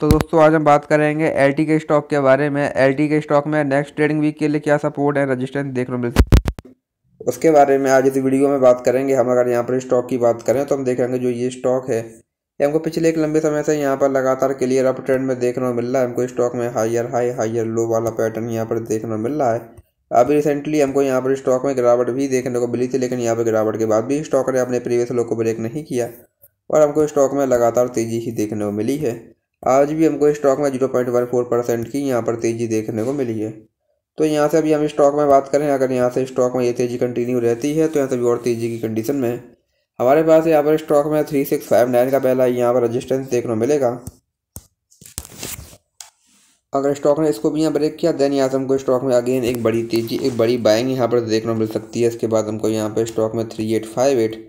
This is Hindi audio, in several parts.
तो दोस्तों आज हम बात करेंगे एल के स्टॉक के बारे में एल के स्टॉक में नेक्स्ट ट्रेडिंग वीक के लिए क्या सपोर्ट है रजिस्टेंस देखने मिल उसके बारे में आज इस वीडियो में बात करेंगे हम अगर यहाँ पर स्टॉक की बात करें तो हम देखेंगे जो ये स्टॉक है ये हमको पिछले एक लंबे समय से यहाँ पर लगातार क्लियर अप ट्रेंड में देखने को मिल रहा है हमको स्टॉक में हायर हाई हायर लो वाला पैटर्न यहाँ पर देखने को मिल रहा है अभी रिसेंटली हमको यहाँ पर स्टॉक में गिरावट भी देखने को मिली थी लेकिन यहाँ पर गिरावट के बाद भी स्टॉक ने अपने प्रीवियस लो को ब्रेक नहीं किया और हमको स्टॉक में लगातार तेज़ी ही देखने को मिली है आज भी हमको स्टॉक में zero point one four percent की यहाँ पर तेज़ी देखने को मिली है तो यहाँ से अभी हम स्टॉक में बात करें अगर यहाँ से स्टॉक में ये तेज़ी कंटिन्यू रहती है तो यहाँ से भी और तेज़ी की कंडीशन में हमारे पास यहाँ पर स्टॉक में थ्री सिक्स फाइव नाइन का पहला यहाँ पर रजिस्टेंस देखने को मिलेगा अगर स्टॉक ने इसको भी यहाँ ब्रेक किया देन यहाँ से हमको स्टॉक में अगेन एक बड़ी तेज़ी एक बड़ी बाइंग यहाँ पर देखने को मिल सकती है इसके बाद हमको यहाँ पर स्टॉक में थ्री एट फाइव एट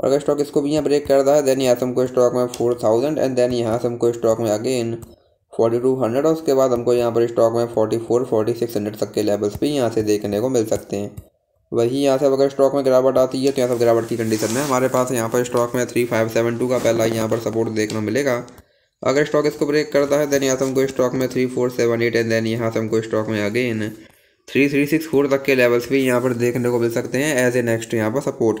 और अगर स्टॉक इसको भी यहाँ ब्रेक करता है देन यहाँ से हमको स्टॉक में फोर थाउजेंड एंड देन यहाँ से हमको स्टॉक में अगेन फोर्टी टू हंड्रेड और उसके बाद हमको यहाँ पर स्टॉक में forty four forty six hundred तक के लेवल्स भी यहाँ से देखने को मिल सकते हैं वही यहाँ से अगर स्टॉक में गिरावट आती है तो यहाँ से गिरावट की कंडीशन में हमारे पास यहाँ पर स्टॉक में थ्री फाइव सेवन टू का पहला यहाँ पर सपोर्ट देखना मिलेगा अगर स्टॉक इसको ब्रेक करता है देन यहाँ से हमको स्टॉक में three four seven eight and then यहाँ से हमको स्टॉक में again three three six four तक के लेवल्स भी यहाँ पर देखने को मिल सकते हैं एज ए नेक्स्ट यहाँ पर सपोर्ट